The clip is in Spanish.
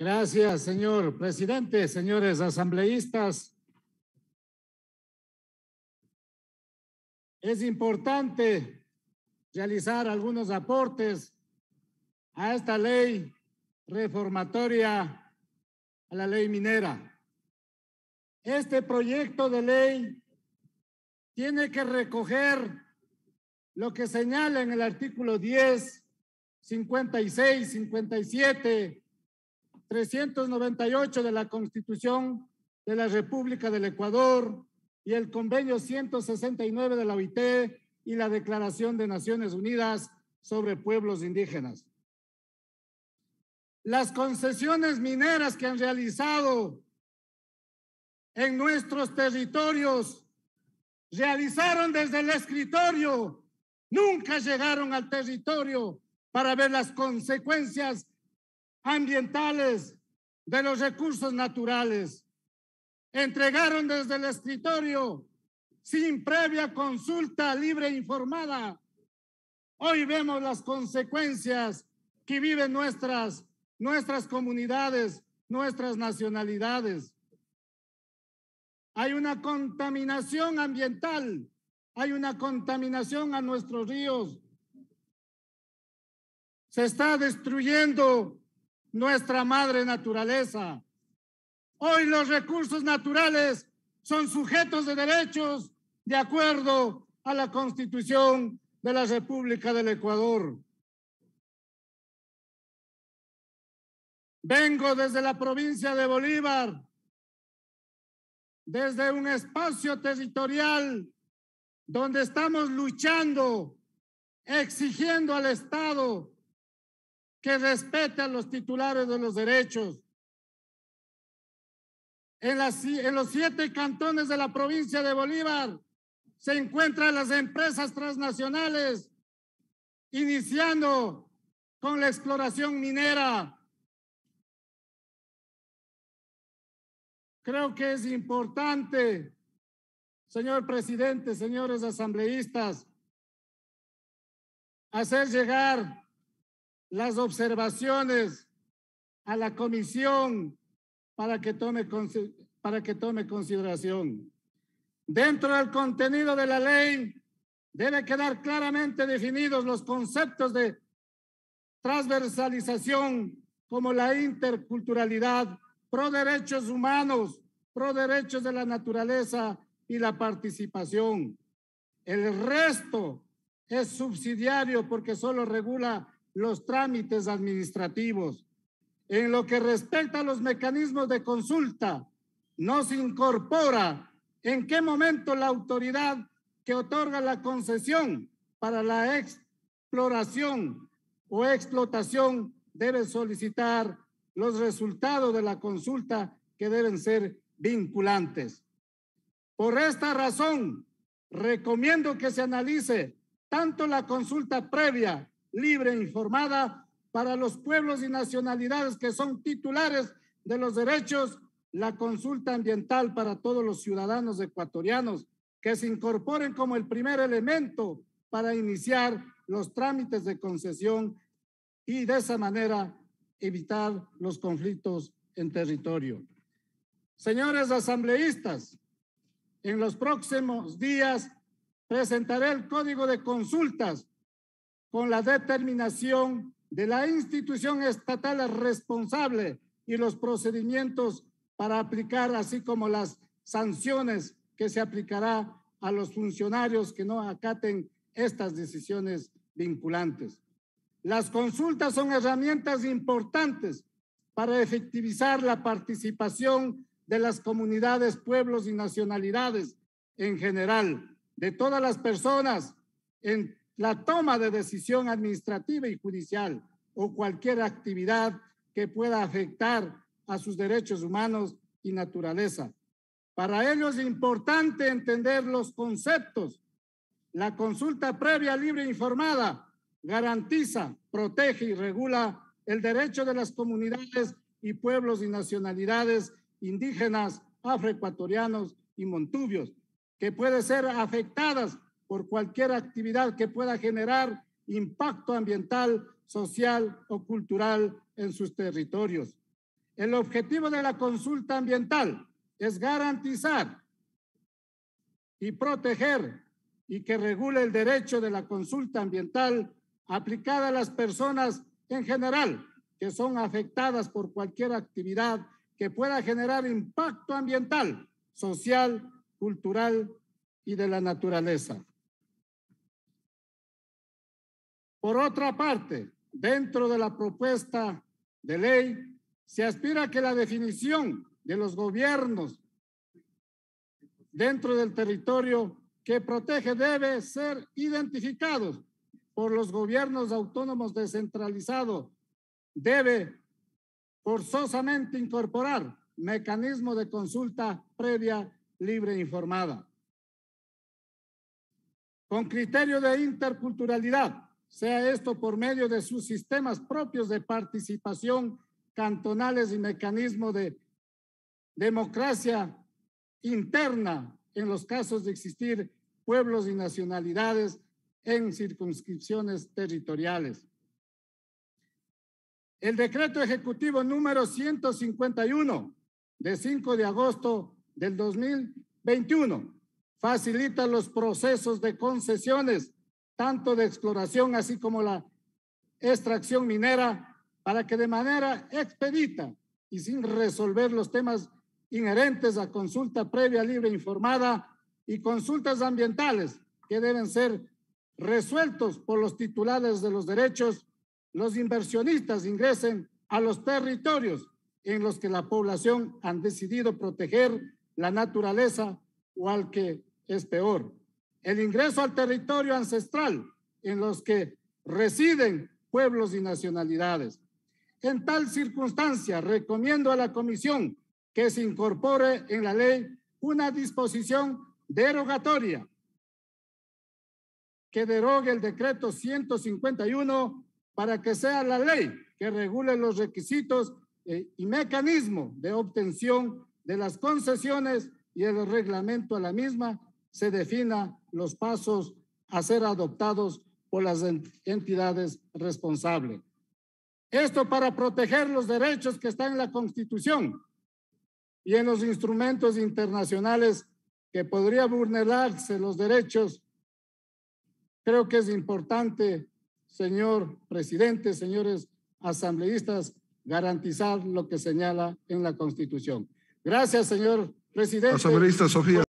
Gracias, señor presidente, señores asambleístas. Es importante realizar algunos aportes a esta ley reformatoria a la ley minera. Este proyecto de ley tiene que recoger lo que señala en el artículo 10, 56, 57 398 de la Constitución de la República del Ecuador y el Convenio 169 de la OIT y la Declaración de Naciones Unidas sobre Pueblos Indígenas. Las concesiones mineras que han realizado en nuestros territorios realizaron desde el escritorio, nunca llegaron al territorio para ver las consecuencias ambientales, de los recursos naturales. Entregaron desde el escritorio, sin previa consulta libre e informada. Hoy vemos las consecuencias que viven nuestras, nuestras comunidades, nuestras nacionalidades. Hay una contaminación ambiental, hay una contaminación a nuestros ríos. Se está destruyendo nuestra madre naturaleza. Hoy los recursos naturales son sujetos de derechos de acuerdo a la Constitución de la República del Ecuador. Vengo desde la provincia de Bolívar, desde un espacio territorial donde estamos luchando, exigiendo al Estado que respete a los titulares de los derechos. En, en los siete cantones de la provincia de Bolívar se encuentran las empresas transnacionales, iniciando con la exploración minera. Creo que es importante, señor presidente, señores asambleístas, hacer llegar las observaciones a la comisión para que tome, para que tome consideración. Dentro del contenido de la ley debe quedar claramente definidos los conceptos de transversalización como la interculturalidad, pro derechos humanos, pro derechos de la naturaleza y la participación. El resto es subsidiario porque solo regula los trámites administrativos. En lo que respecta a los mecanismos de consulta, no se incorpora en qué momento la autoridad que otorga la concesión para la exploración o explotación debe solicitar los resultados de la consulta que deben ser vinculantes. Por esta razón, recomiendo que se analice tanto la consulta previa libre e informada para los pueblos y nacionalidades que son titulares de los derechos, la consulta ambiental para todos los ciudadanos ecuatorianos, que se incorporen como el primer elemento para iniciar los trámites de concesión y de esa manera evitar los conflictos en territorio. Señores asambleístas, en los próximos días presentaré el código de consultas con la determinación de la institución estatal responsable y los procedimientos para aplicar, así como las sanciones que se aplicará a los funcionarios que no acaten estas decisiones vinculantes. Las consultas son herramientas importantes para efectivizar la participación de las comunidades, pueblos y nacionalidades en general, de todas las personas en la toma de decisión administrativa y judicial o cualquier actividad que pueda afectar a sus derechos humanos y naturaleza. Para ello es importante entender los conceptos. La consulta previa, libre e informada garantiza, protege y regula el derecho de las comunidades y pueblos y nacionalidades indígenas, afroecuatorianos y montubios, que puede ser afectadas por cualquier actividad que pueda generar impacto ambiental, social o cultural en sus territorios. El objetivo de la consulta ambiental es garantizar y proteger y que regule el derecho de la consulta ambiental aplicada a las personas en general que son afectadas por cualquier actividad que pueda generar impacto ambiental, social, cultural y de la naturaleza. Por otra parte, dentro de la propuesta de ley, se aspira a que la definición de los gobiernos dentro del territorio que protege debe ser identificado por los gobiernos autónomos descentralizados. Debe forzosamente incorporar mecanismo de consulta previa libre e informada. Con criterio de interculturalidad, sea esto por medio de sus sistemas propios de participación cantonales y mecanismo de democracia interna en los casos de existir pueblos y nacionalidades en circunscripciones territoriales. El decreto ejecutivo número 151 de 5 de agosto del 2021 facilita los procesos de concesiones tanto de exploración así como la extracción minera, para que de manera expedita y sin resolver los temas inherentes a consulta previa, libre, informada y consultas ambientales que deben ser resueltos por los titulares de los derechos, los inversionistas ingresen a los territorios en los que la población han decidido proteger la naturaleza o al que es peor, el ingreso al territorio ancestral en los que residen pueblos y nacionalidades. En tal circunstancia, recomiendo a la Comisión que se incorpore en la ley una disposición derogatoria que derogue el decreto 151 para que sea la ley que regule los requisitos eh, y mecanismo de obtención de las concesiones y el reglamento a la misma se defina los pasos a ser adoptados por las entidades responsables. Esto para proteger los derechos que están en la Constitución y en los instrumentos internacionales que podría vulnerarse los derechos. Creo que es importante, señor presidente, señores asambleístas, garantizar lo que señala en la Constitución. Gracias, señor presidente. Asambleísta Sofía.